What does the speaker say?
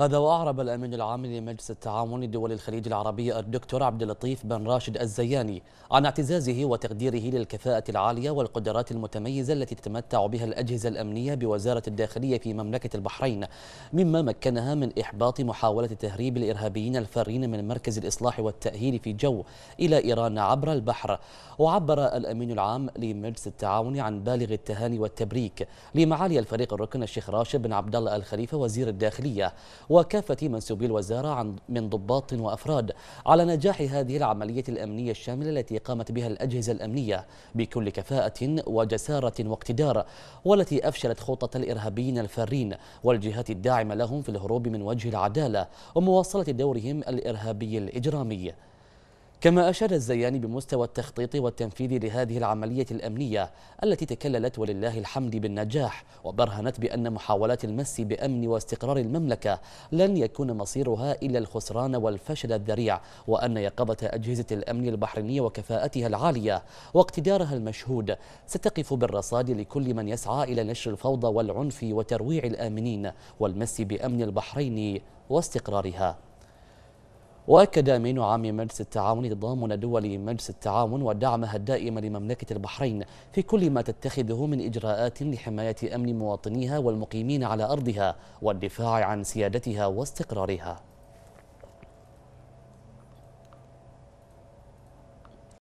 هذا وأعرب الأمين العام لمجلس التعاون لدول الخليج العربي الدكتور عبد اللطيف بن راشد الزياني عن اعتزازه وتقديره للكفاءة العالية والقدرات المتميزة التي تتمتع بها الأجهزة الأمنية بوزارة الداخلية في مملكة البحرين مما مكنها من إحباط محاولة تهريب الإرهابيين الفارين من مركز الإصلاح والتأهيل في جو إلى إيران عبر البحر وعبر الأمين العام لمجلس التعاون عن بالغ التهاني والتبريك لمعالي الفريق الركن الشيخ راشد بن عبد الله الخليفة وزير الداخلية وكافة منسوبي الوزارة من ضباط وأفراد على نجاح هذه العملية الأمنية الشاملة التي قامت بها الأجهزة الأمنية بكل كفاءة وجسارة واقتدار والتي أفشلت خطة الإرهابيين الفارين والجهات الداعمة لهم في الهروب من وجه العدالة ومواصلة دورهم الإرهابي الإجرامي كما أشاد الزياني بمستوى التخطيط والتنفيذ لهذه العملية الأمنية التي تكللت ولله الحمد بالنجاح وبرهنت بأن محاولات المس بأمن واستقرار المملكة لن يكون مصيرها إلا الخسران والفشل الذريع وأن يقظة أجهزة الأمن البحرينية وكفاءتها العالية واقتدارها المشهود ستقف بالرصاد لكل من يسعى إلى نشر الفوضى والعنف وترويع الآمنين والمس بأمن البحرين واستقرارها وأكد أمين عام مجلس التعاون تضامن دول مجلس التعاون ودعمها الدائم لمملكة البحرين في كل ما تتخذه من إجراءات لحماية أمن مواطنيها والمقيمين على أرضها والدفاع عن سيادتها واستقرارها